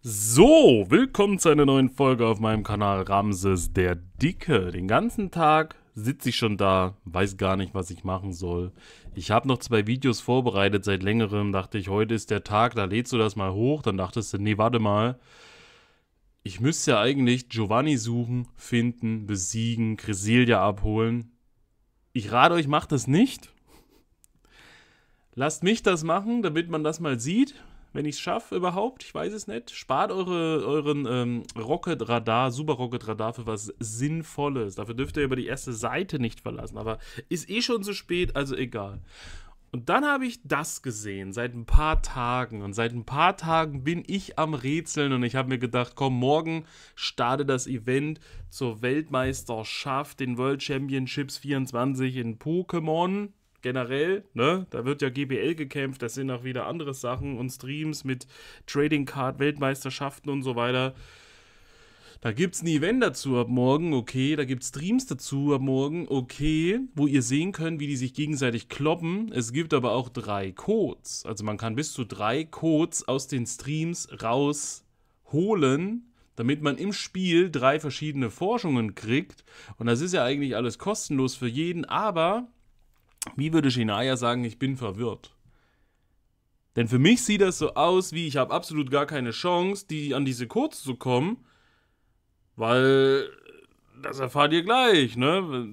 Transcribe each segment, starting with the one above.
So, willkommen zu einer neuen Folge auf meinem Kanal Ramses der Dicke. Den ganzen Tag sitze ich schon da, weiß gar nicht, was ich machen soll. Ich habe noch zwei Videos vorbereitet seit längerem, dachte ich, heute ist der Tag, da lädst du das mal hoch. Dann dachtest du, nee, warte mal. Ich müsste ja eigentlich Giovanni suchen, finden, besiegen, Cresselia abholen. Ich rate euch, macht das nicht. Lasst mich das machen, damit man das mal sieht wenn ich es schaffe überhaupt, ich weiß es nicht. Spart eure, euren ähm, Rocket Radar, Super Rocket Radar für was Sinnvolles. Dafür dürft ihr über die erste Seite nicht verlassen, aber ist eh schon zu spät, also egal. Und dann habe ich das gesehen seit ein paar Tagen. Und seit ein paar Tagen bin ich am Rätseln und ich habe mir gedacht, komm, morgen starte das Event zur Weltmeisterschaft, den World Championships 24 in Pokémon generell, ne, da wird ja GBL gekämpft, das sind auch wieder andere Sachen und Streams mit Trading Card, Weltmeisterschaften und so weiter. Da gibt es ein Event dazu ab morgen, okay. Da gibt es Streams dazu ab morgen, okay. Wo ihr sehen könnt, wie die sich gegenseitig kloppen. Es gibt aber auch drei Codes. Also man kann bis zu drei Codes aus den Streams rausholen, damit man im Spiel drei verschiedene Forschungen kriegt. Und das ist ja eigentlich alles kostenlos für jeden, aber wie würde Shinaya sagen, ich bin verwirrt? Denn für mich sieht das so aus, wie ich habe absolut gar keine Chance, die an diese Codes zu kommen, weil das erfahrt ihr gleich, ne?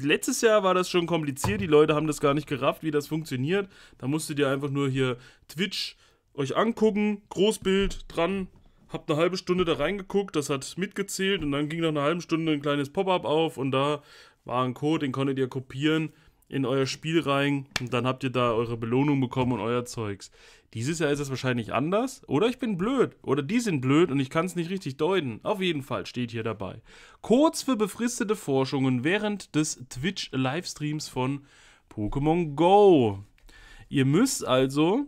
letztes Jahr war das schon kompliziert, die Leute haben das gar nicht gerafft, wie das funktioniert. Da musstet ihr einfach nur hier Twitch euch angucken, Großbild dran, habt eine halbe Stunde da reingeguckt, das hat mitgezählt und dann ging nach einer halben Stunde ein kleines Pop-up auf und da war ein Code, den konntet ihr kopieren, in euer Spiel rein und dann habt ihr da eure Belohnung bekommen und euer Zeugs. Dieses Jahr ist es wahrscheinlich anders. Oder ich bin blöd. Oder die sind blöd und ich kann es nicht richtig deuten. Auf jeden Fall steht hier dabei. Kurz für befristete Forschungen während des Twitch-Livestreams von Pokémon Go. Ihr müsst also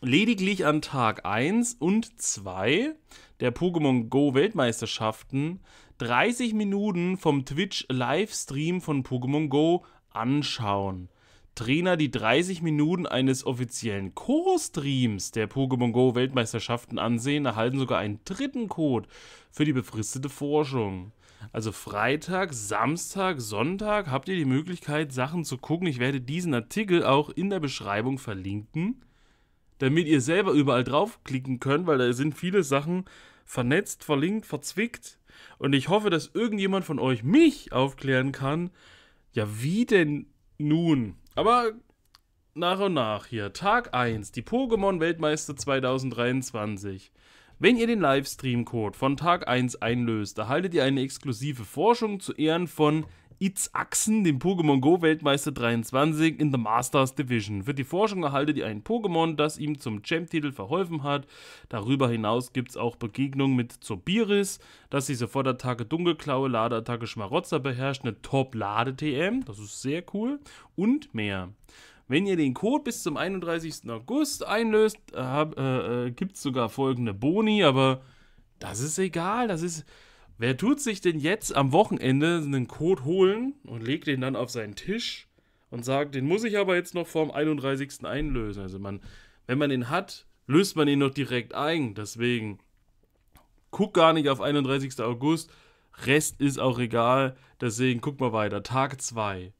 lediglich an Tag 1 und 2 der Pokémon Go Weltmeisterschaften 30 Minuten vom Twitch-Livestream von Pokémon Go anschauen. Trainer, die 30 Minuten eines offiziellen Co-Streams der Pokémon Go Weltmeisterschaften ansehen, erhalten sogar einen dritten Code für die befristete Forschung. Also Freitag, Samstag, Sonntag habt ihr die Möglichkeit, Sachen zu gucken. Ich werde diesen Artikel auch in der Beschreibung verlinken, damit ihr selber überall draufklicken könnt, weil da sind viele Sachen vernetzt, verlinkt, verzwickt. Und ich hoffe, dass irgendjemand von euch mich aufklären kann, ja, wie denn nun? Aber nach und nach hier. Tag 1, die Pokémon-Weltmeister 2023. Wenn ihr den Livestream-Code von Tag 1 einlöst, erhaltet ihr eine exklusive Forschung zu Ehren von Axen, dem Pokémon Go Weltmeister 23 in The Masters Division. Für die Forschung erhaltet die ein Pokémon, das ihm zum Champ-Titel verholfen hat. Darüber hinaus gibt es auch Begegnungen mit Zobiris, das die Sofortattacke Dunkelklaue, Ladeattacke Schmarotzer beherrscht, eine Top-Lade-TM, das ist sehr cool, und mehr. Wenn ihr den Code bis zum 31. August einlöst, äh, äh, äh gibt es sogar folgende Boni, aber das ist egal, das ist Wer tut sich denn jetzt am Wochenende einen Code holen und legt den dann auf seinen Tisch und sagt, den muss ich aber jetzt noch vorm 31. einlösen? Also man, wenn man den hat, löst man ihn noch direkt ein. Deswegen guck gar nicht auf 31. August. Rest ist auch egal. Deswegen guck mal weiter. Tag 2.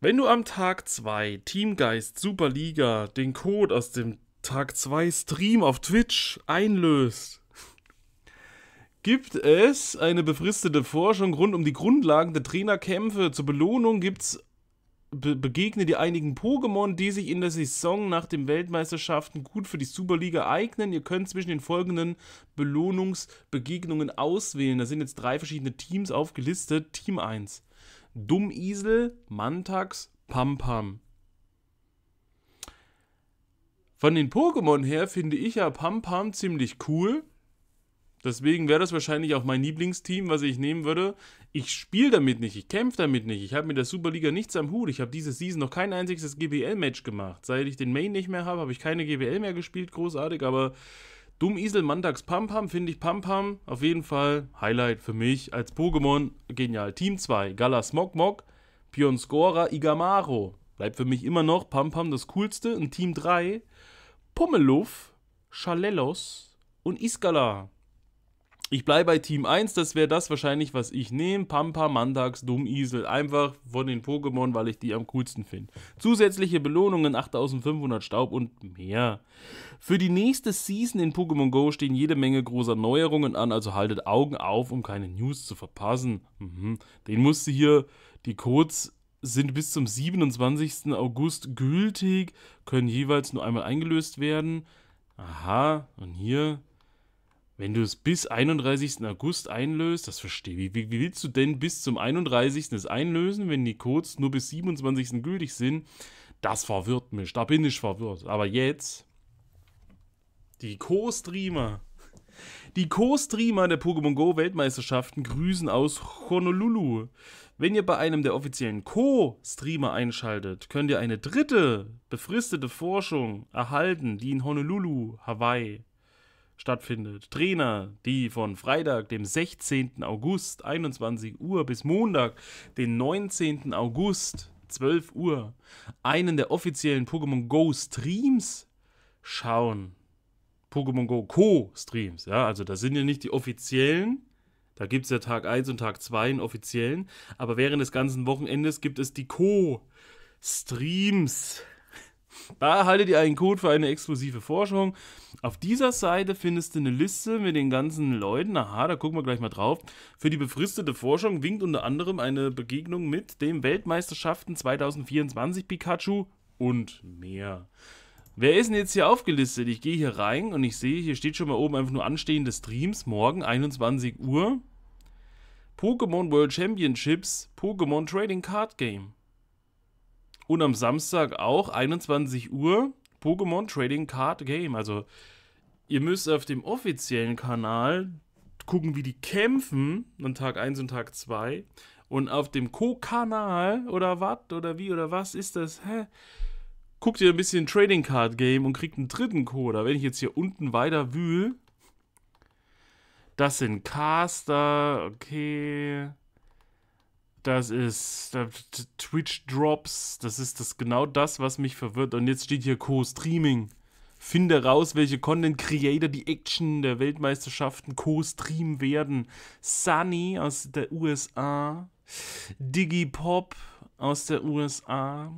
Wenn du am Tag 2 Teamgeist Superliga den Code aus dem Tag 2 Stream auf Twitch einlöst, gibt es eine befristete Forschung rund um die Grundlagen der Trainerkämpfe. Zur Belohnung gibt's be begegne dir einigen Pokémon, die sich in der Saison nach den Weltmeisterschaften gut für die Superliga eignen. Ihr könnt zwischen den folgenden Belohnungsbegegnungen auswählen. Da sind jetzt drei verschiedene Teams aufgelistet. Team 1. Dummisel, Mantax, Pampam. Von den Pokémon her finde ich ja Pampam ziemlich cool. Deswegen wäre das wahrscheinlich auch mein Lieblingsteam, was ich nehmen würde. Ich spiele damit nicht, ich kämpfe damit nicht. Ich habe mit der Superliga nichts am Hut. Ich habe diese Season noch kein einziges GBL-Match gemacht. Seit ich den Main nicht mehr habe, habe ich keine GBL mehr gespielt, großartig. Aber Dumm Isel, Mandax, Pam Pam, finde ich Pam Pam auf jeden Fall Highlight für mich als Pokémon. Genial. Team 2, Gala Smogmog, Pion Scorer, Igamaro. Bleibt für mich immer noch Pam Pam das Coolste. Und Team 3, Pummeluff, Chalelos und Iskala. Ich bleibe bei Team 1, das wäre das wahrscheinlich, was ich nehme. Pampa, Mandax, Dummiesel. Einfach von den Pokémon, weil ich die am coolsten finde. Zusätzliche Belohnungen, 8500 Staub und mehr. Für die nächste Season in Pokémon Go stehen jede Menge großer Neuerungen an, also haltet Augen auf, um keine News zu verpassen. Mhm. Den musste hier, die Codes sind bis zum 27. August gültig, können jeweils nur einmal eingelöst werden. Aha, und hier wenn du es bis 31. August einlöst, das verstehe ich. Wie, wie willst du denn bis zum 31. es einlösen, wenn die Codes nur bis 27. gültig sind? Das verwirrt mich, da bin ich verwirrt. Aber jetzt, die Co-Streamer, die Co-Streamer der Pokémon Go Weltmeisterschaften grüßen aus Honolulu. Wenn ihr bei einem der offiziellen Co-Streamer einschaltet, könnt ihr eine dritte befristete Forschung erhalten, die in Honolulu, Hawaii stattfindet. Trainer, die von Freitag, dem 16. August, 21 Uhr, bis Montag, den 19. August, 12 Uhr, einen der offiziellen Pokémon Go Streams schauen. Pokémon Go Co. Streams, ja, also das sind ja nicht die offiziellen. Da gibt es ja Tag 1 und Tag 2 einen offiziellen. Aber während des ganzen Wochenendes gibt es die Co. Streams. Da haltet ihr einen Code für eine exklusive Forschung. Auf dieser Seite findest du eine Liste mit den ganzen Leuten. Aha, da gucken wir gleich mal drauf. Für die befristete Forschung winkt unter anderem eine Begegnung mit dem Weltmeisterschaften 2024 Pikachu und mehr. Wer ist denn jetzt hier aufgelistet? Ich gehe hier rein und ich sehe, hier steht schon mal oben einfach nur anstehende Streams. Morgen 21 Uhr. Pokémon World Championships, Pokémon Trading Card Game. Und am Samstag auch, 21 Uhr, Pokémon Trading Card Game. Also, ihr müsst auf dem offiziellen Kanal gucken, wie die kämpfen, an Tag 1 und Tag 2. Und auf dem Co-Kanal oder was oder wie oder was ist das? Hä? Guckt ihr ein bisschen Trading Card Game und kriegt einen dritten Coder. Wenn ich jetzt hier unten weiter wühl, das sind Caster, okay das ist Twitch Drops, das ist das genau das, was mich verwirrt. Und jetzt steht hier Co-Streaming. Finde raus, welche Content Creator die Action der Weltmeisterschaften co-streamen werden. Sunny aus der USA, Digipop aus der USA,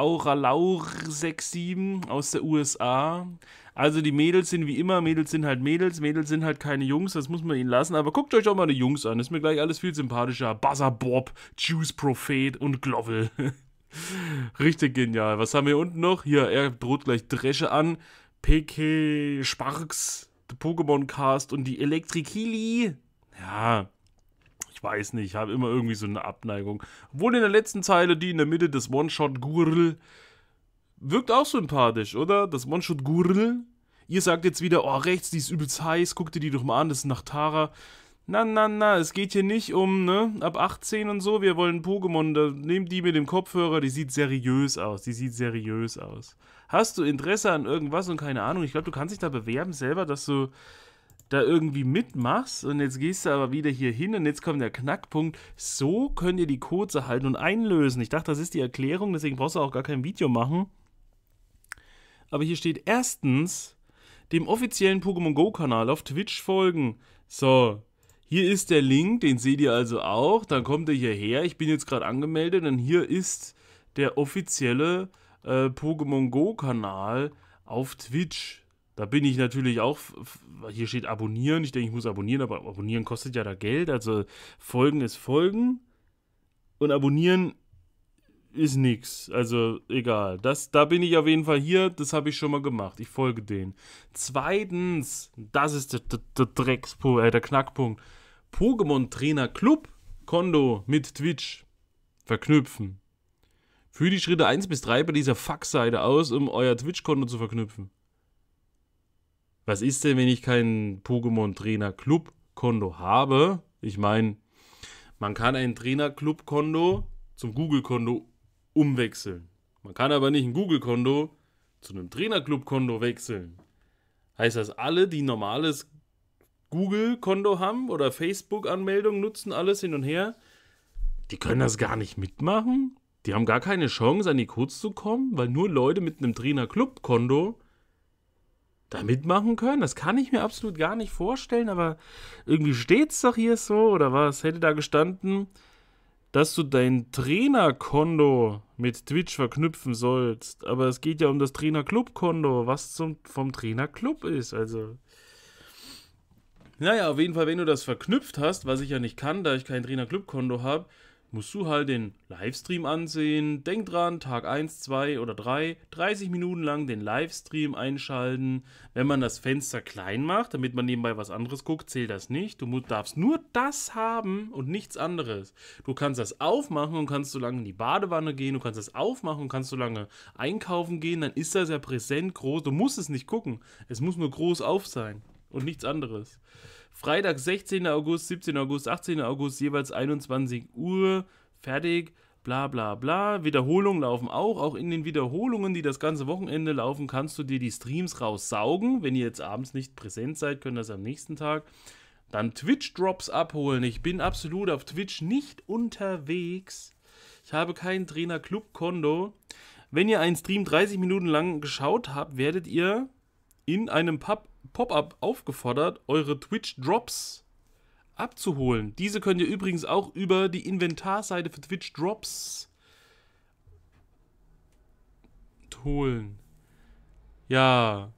Auralaur67 aus der USA. Also die Mädels sind wie immer, Mädels sind halt Mädels, Mädels sind halt keine Jungs, das muss man ihnen lassen. Aber guckt euch auch mal die Jungs an, ist mir gleich alles viel sympathischer. Buzzer Bob, Juice Prophet und Glovel. Richtig genial. Was haben wir unten noch? Hier, er droht gleich Dresche an. PK Sparks, The Pokémon Cast und die Elektrikili. Ja, ich weiß nicht, ich habe immer irgendwie so eine Abneigung. Obwohl in der letzten Zeile, die in der Mitte des One-Shot-Gurl, wirkt auch sympathisch, oder? Das One-Shot-Gurl. Ihr sagt jetzt wieder, oh, rechts, die ist übelst heiß, guck dir die doch mal an, das ist nach Tara. Na, na, na, es geht hier nicht um, ne, ab 18 und so, wir wollen Pokémon, da nehmt die mit dem Kopfhörer, die sieht seriös aus, die sieht seriös aus. Hast du Interesse an irgendwas und keine Ahnung, ich glaube, du kannst dich da bewerben selber, dass du da irgendwie mitmachst und jetzt gehst du aber wieder hier hin und jetzt kommt der Knackpunkt. So könnt ihr die Codes erhalten und einlösen. Ich dachte, das ist die Erklärung, deswegen brauchst du auch gar kein Video machen. Aber hier steht erstens dem offiziellen Pokémon Go Kanal auf Twitch folgen. So, hier ist der Link, den seht ihr also auch. Dann kommt ihr hierher. Ich bin jetzt gerade angemeldet und hier ist der offizielle äh, Pokémon Go Kanal auf Twitch. Da bin ich natürlich auch, hier steht abonnieren, ich denke, ich muss abonnieren, aber abonnieren kostet ja da Geld, also folgen ist folgen und abonnieren ist nichts. Also egal. Das, da bin ich auf jeden Fall hier. Das habe ich schon mal gemacht. Ich folge denen. Zweitens, das ist der, der, der Dreckspunkt, äh, der Knackpunkt. Pokémon Trainer Club Kondo mit Twitch verknüpfen. Führe die Schritte 1 bis 3 bei dieser Faxseite aus, um euer Twitch-Konto zu verknüpfen was ist denn, wenn ich keinen Pokémon Trainer Club Konto habe? Ich meine, man kann ein Trainer Club Konto zum Google Konto umwechseln. Man kann aber nicht ein Google Konto zu einem Trainer Club Konto wechseln. Heißt das, alle, die normales Google Konto haben oder Facebook Anmeldung nutzen, alles hin und her, die können das gar nicht mitmachen? Die haben gar keine Chance, an die Codes zu kommen, weil nur Leute mit einem Trainer Club Konto da mitmachen können. Das kann ich mir absolut gar nicht vorstellen, aber irgendwie steht es doch hier so, oder was? Hätte da gestanden, dass du dein Trainerkonto mit Twitch verknüpfen sollst. Aber es geht ja um das Trainerclub-Konto, was zum, vom Trainerclub ist. Also. Naja, auf jeden Fall, wenn du das verknüpft hast, was ich ja nicht kann, da ich kein Trainerclub-Konto habe, musst du halt den Livestream ansehen. Denk dran, Tag 1, 2 oder 3, 30 Minuten lang den Livestream einschalten. Wenn man das Fenster klein macht, damit man nebenbei was anderes guckt, zählt das nicht. Du darfst nur das haben und nichts anderes. Du kannst das aufmachen und kannst so lange in die Badewanne gehen, du kannst das aufmachen und kannst so lange einkaufen gehen, dann ist das ja präsent groß. Du musst es nicht gucken. Es muss nur groß auf sein und nichts anderes. Freitag, 16. August, 17. August, 18. August, jeweils 21 Uhr. Fertig. Bla bla bla. Wiederholungen laufen auch. Auch in den Wiederholungen, die das ganze Wochenende laufen, kannst du dir die Streams raussaugen. Wenn ihr jetzt abends nicht präsent seid, könnt ihr das am nächsten Tag. Dann Twitch-Drops abholen. Ich bin absolut auf Twitch nicht unterwegs. Ich habe kein Trainer-Club-Konto. Wenn ihr einen Stream 30 Minuten lang geschaut habt, werdet ihr in einem Pub Pop-up aufgefordert, eure Twitch-Drops abzuholen. Diese könnt ihr übrigens auch über die Inventarseite für Twitch-Drops holen. Ja,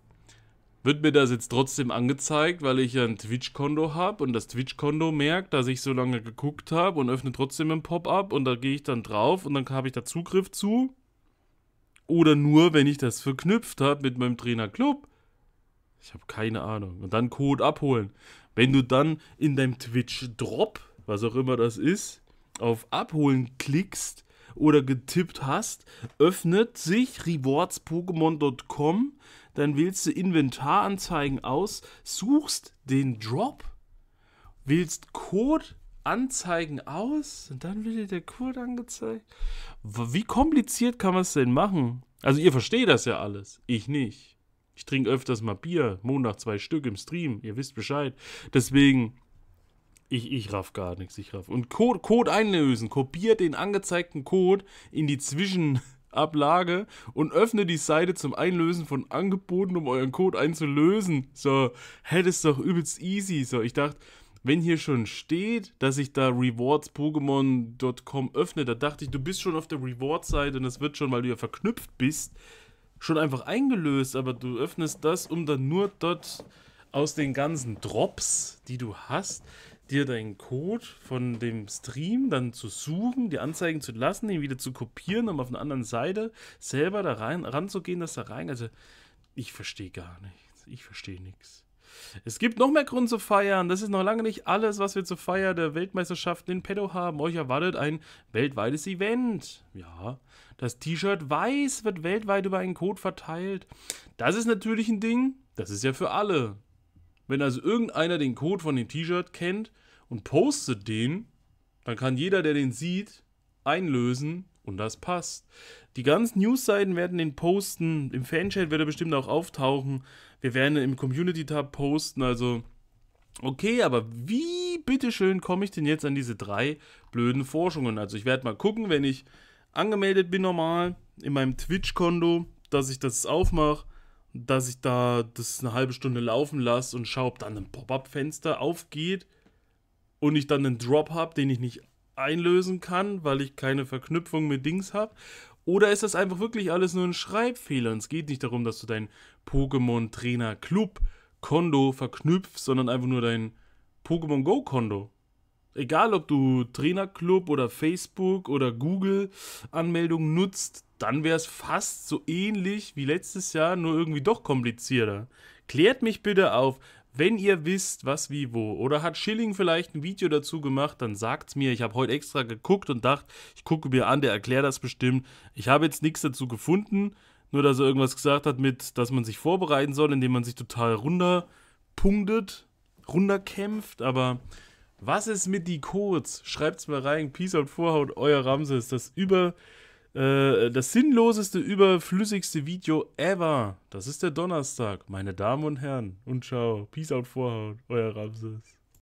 wird mir das jetzt trotzdem angezeigt, weil ich ja ein Twitch-Konto habe und das Twitch-Konto merkt, dass ich so lange geguckt habe und öffne trotzdem ein Pop-up und da gehe ich dann drauf und dann habe ich da Zugriff zu. Oder nur, wenn ich das verknüpft habe mit meinem Trainer-Club. Ich habe keine Ahnung. Und dann Code abholen. Wenn du dann in deinem Twitch-Drop, was auch immer das ist, auf Abholen klickst oder getippt hast, öffnet sich rewards dann wählst du Inventaranzeigen aus, suchst den Drop, wählst Code Anzeigen aus und dann wird dir der Code angezeigt. Wie kompliziert kann man es denn machen? Also ihr versteht das ja alles, ich nicht. Ich trinke öfters mal Bier, Montag zwei Stück im Stream, ihr wisst Bescheid. Deswegen, ich, ich raff gar nichts, ich raff. Und Code, Code einlösen, kopiert den angezeigten Code in die Zwischenablage und öffne die Seite zum Einlösen von Angeboten, um euren Code einzulösen. So, hätte es doch übelst easy. So, ich dachte, wenn hier schon steht, dass ich da rewards öffne, da dachte ich, du bist schon auf der Reward-Seite und das wird schon, weil du ja verknüpft bist, schon einfach eingelöst, aber du öffnest das, um dann nur dort aus den ganzen Drops, die du hast, dir deinen Code von dem Stream dann zu suchen, die anzeigen zu lassen, ihn wieder zu kopieren, um auf einer anderen Seite selber da rein ranzugehen, das da rein. Also ich verstehe gar nichts. Ich verstehe nichts. Es gibt noch mehr Grund zu feiern. Das ist noch lange nicht alles, was wir zur Feier der Weltmeisterschaften in Pedo haben. Euch erwartet ein weltweites Event. Ja, das T-Shirt weiß wird weltweit über einen Code verteilt. Das ist natürlich ein Ding. Das ist ja für alle. Wenn also irgendeiner den Code von dem T-Shirt kennt und postet den, dann kann jeder, der den sieht, einlösen und das passt. Die ganzen News-Seiten werden den posten. Im Fanchat wird er bestimmt auch auftauchen. Wir werden im Community-Tab posten. Also, okay, aber wie bitteschön komme ich denn jetzt an diese drei blöden Forschungen? Also, ich werde mal gucken, wenn ich angemeldet bin normal in meinem Twitch-Konto, dass ich das aufmache, dass ich da das eine halbe Stunde laufen lasse und schaue, ob dann ein Pop-up-Fenster aufgeht und ich dann einen Drop habe, den ich nicht einlösen kann, weil ich keine Verknüpfung mit Dings habe? Oder ist das einfach wirklich alles nur ein Schreibfehler? Und es geht nicht darum, dass du deinen Pokémon-Trainer-Club-Kondo verknüpfst, sondern einfach nur dein Pokémon Go-Kondo. Egal, ob du Trainerclub oder Facebook oder Google-Anmeldung nutzt, dann wäre es fast so ähnlich wie letztes Jahr, nur irgendwie doch komplizierter. Klärt mich bitte auf, wenn ihr wisst, was wie wo, oder hat Schilling vielleicht ein Video dazu gemacht, dann sagt's mir. Ich habe heute extra geguckt und dachte, ich gucke mir an, der erklärt das bestimmt. Ich habe jetzt nichts dazu gefunden, nur dass er irgendwas gesagt hat mit, dass man sich vorbereiten soll, indem man sich total runterpunktet, runterkämpft, aber was ist mit die Codes? Schreibt's mal rein. Peace out Vorhaut, euer Ramses. Das über äh, das sinnloseste, überflüssigste Video ever. Das ist der Donnerstag, meine Damen und Herren. Und ciao. Peace out, Vorhaut. Euer Ramses.